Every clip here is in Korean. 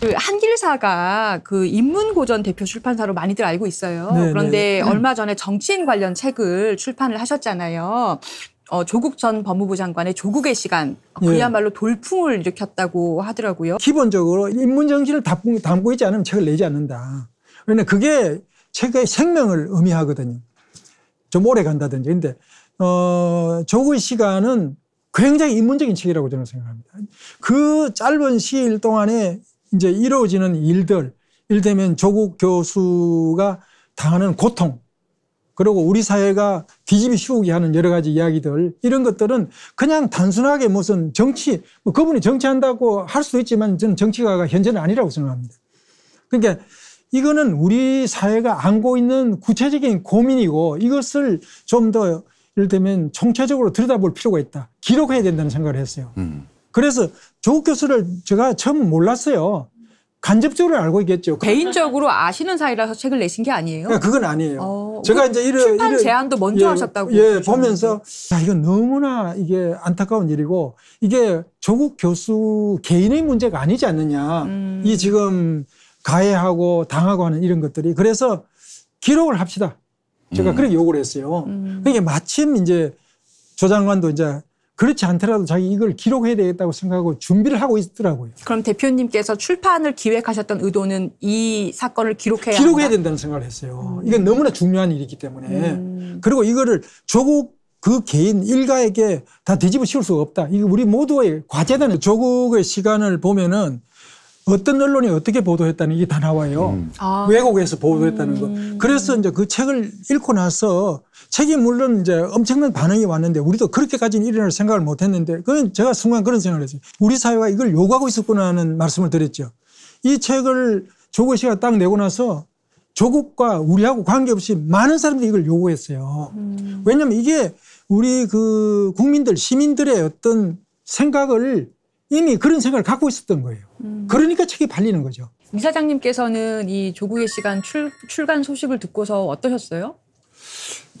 그 한길사가 그 인문고전 대표 출판사로 많이들 알고 있어요. 네, 네, 그런데 네. 얼마 전에 정치인 관련 책을 출판을 하셨잖아요. 어, 조국 전 법무부 장관의 조국의 시간 네. 그야말로 네. 돌풍을 일으켰다고 하더라고요. 기본적으로 인문 정신을 담고 있지 않으면 책을 내지 않는다. 왜냐 그게 책의 생명을 의미하거든요. 좀 오래 간다든지. 근데 어, 조국의 시간은 굉장히 인문적인 책이라고 저는 생각합니다. 그 짧은 시일 동안에 이제 이루어지는 일들, 일테면 조국 교수가 당하는 고통, 그리고 우리 사회가 뒤집이 씌우게 하는 여러 가지 이야기들 이런 것들은 그냥 단순하게 무슨 정치 뭐 그분이 정치한다고 할 수도 있지만 저는 정치가가 현재는 아니라고 생각합니다. 그러니까 이거는 우리 사회가 안고 있는 구체적인 고민이고 이것을 좀 더 예를 들면 총체적으로 들여다볼 필요가 있다. 기록해야 된다는 생각을 했어요. 음. 그래서 조국 교수를 제가 처음 몰랐어요. 간접적으로 알고 있겠죠. 그러니까 개인적으로 아시는 사이라서 책을 내신 게 아니에요? 네, 그건 아니에요. 어, 제가 그 이제 이런 출판 이래, 제안도 먼저 예, 하셨다고. 예, 보면서 야 이건 너무나 이게 안타까운 일이고 이게 조국 교수 개인의 문제가 아니지 않느냐. 음. 이 지금 가해하고 당하고 하는 이런 것들이 그래서 기록을 합시다. 제가 음. 그렇게 요구를 했어요. 음. 그게 그러니까 마침 이제 조 장관도 이제 그렇지 않더라도 자기 이걸 기록해야 되겠다고 생각하고 준비를 하고 있더라고요. 그럼 대표님께서 출판을 기획하셨던 의도는 이 사건을 기록해야 기록해야 한다? 된다는 생각을 했어요. 음. 이건 너무나 중요한 일이기 때문에 음. 그리고 이거를 조국 그 개인 일가에게 다 뒤집어 씌울 수가 없다. 이거 우리 모두의 과제다. 조국의 시간을 보면은 어떤 언론이 어떻게 보도했다는 게 다 나와요. 음. 아. 외국에서 보도했다는 거. 음. 그래서 이제 그 책을 읽고 나서 책이 물론 이제 엄청난 반응이 왔는데 우리도 그렇게까지는 일어날 생각을 못 했는데 그건 제가 순간 그런 생각을 했어요. 우리 사회가 이걸 요구하고 있었구나 하는 말씀을 드렸죠. 이 책을 조국 씨가 딱 내고 나서 조국과 우리하고 관계없이 많은 사람들이 이걸 요구했어요. 음. 왜냐하면 이게 우리 그 국민들, 시민들의 어떤 생각을 이미 그런 생각을 갖고 있었던 거예요. 음. 그러니까 책이 팔리는 거죠. 이사장님께서는 이 조국의 시간 출, 출간 소식을 듣고서 어떠셨어요?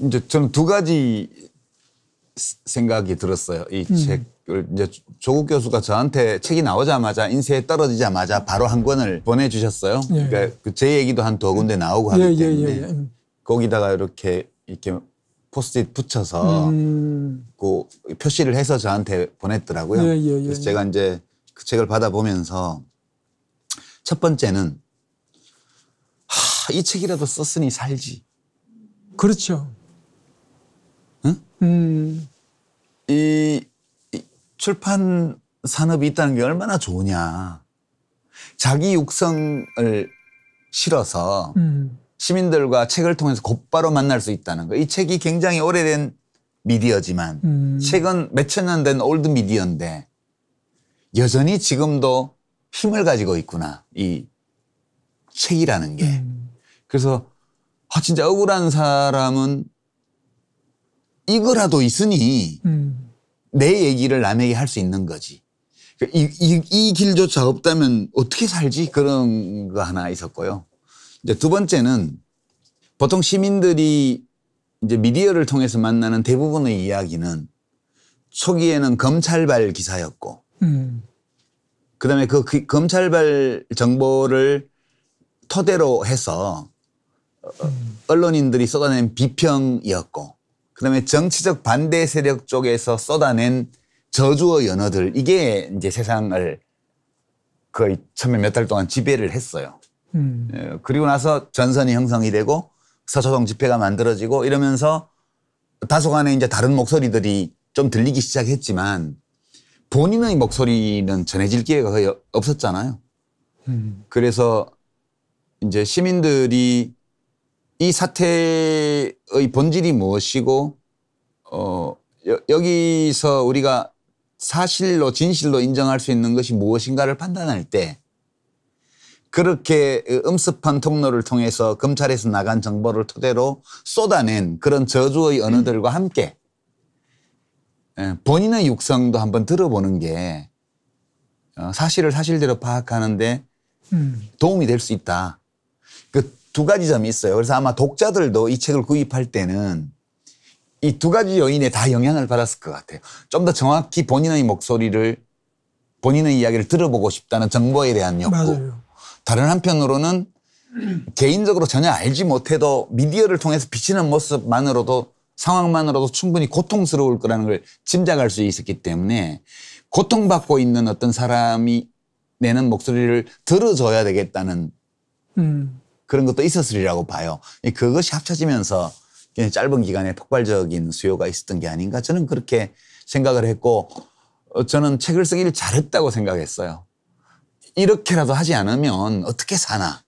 이제 저는 두 가지 생각이 들었어요. 이 음. 책을 이제 조국 교수가 저한테 책이 나오자마자 인쇄에 떨어지자마자 바로 한 권을 보내주셨어요. 예. 그러니까 그 제 얘기도 한 두 군데 나오고 하기 예, 예, 예 때문에 예, 음. 거기다가 이렇게 이렇게 포스트잇 붙여서 음. 그 표시를 해서 저한테 보냈더라고요. 예, 예, 예, 그래서 예. 제가 이제 그 책을 받아보면서 첫 번째는 하, 이 책이라도 썼으니 살지. 그렇죠. 응? 음. 이, 이 출판 산업이 있다는 게 얼마나 좋으냐. 자기 육성을 실어서 음. 시민들과 책을 통해서 곧바로 만날 수 있다는 거. 이 책이 굉장히 오래된 미디어지만 음. 책은 몇천 년 된 올드 미디어인데 여전히 지금도 힘을 가지고 있구나. 이 책이라는 게. 음. 그래서 아 진짜 억울한 사람은 이거라도 있으니 음. 내 얘기를 남에게 할 수 있는 거지. 이, 이, 이 길조차 없다면 어떻게 살지? 그런 거 하나 있었고요. 이제 두 번째는 보통 시민들이 이제 미디어를 통해서 만나는 대부분의 이야기는 초기에는 검찰발 기사였고 음. 그다음에 그 검찰발 정보를 토대로 해서 어, 음. 언론인들이 쏟아낸 비평이었고 그다음에 정치적 반대 세력 쪽에서 쏟아낸 저주어 연어들 이게 이제 세상을 거의 처음에 몇 달 동안 지배를 했어요. 음. 예, 그리고 나서 전선이 형성이 되고 서초동 집회가 만들어지고 이러면서 다소간에 이제 다른 목소리들이 좀 들리기 시작했지만 본인의 목소리는 전해질 기회가 거의 없었잖아요. 음. 그래서 이제 시민들이 이 사태의 본질이 무엇이고 어 여기서 우리가 사실로 진실로 인정할 수 있는 것이 무엇인가를 판단할 때 그렇게 어, 음습한 통로를 통해서 검찰에서 나간 정보를 토대로 쏟아낸 그런 저주의 언어들과 함께 예, 본인의 육성도 한번 들어보는 게 어, 사실을 사실대로 파악하는데 음. 도움이 될 수 있다. 그 두 가지 점이 있어요. 그래서 아마 독자들도 이 책을 구입할 때는 이 두 가지 요인에 다 영향을 받았을 것 같아요. 좀 더 정확히 본인의 목소리를 본인의 이야기를 들어보고 싶다는 정보에 대한 욕구. 맞아요. 다른 한편으로는 개인적으로 전혀 알지 못해도 미디어를 통해서 비치는 모습만으로도 상황만으로도 충분히 고통스러울 거라는 걸 짐작할 수 있었기 때문에 고통받고 있는 어떤 사람이 내는 목소리를 들어줘야 되겠다는 음. 그런 것도 있었으리라고 봐요. 그것이 합쳐지면서 짧은 기간에 폭발적인 수요가 있었던 게 아닌가 저는 그렇게 생각을 했고 어, 저는 책을 쓰기를 잘했다고 생각했어요. 이렇게라도 하지 않으면 어떻게 사나.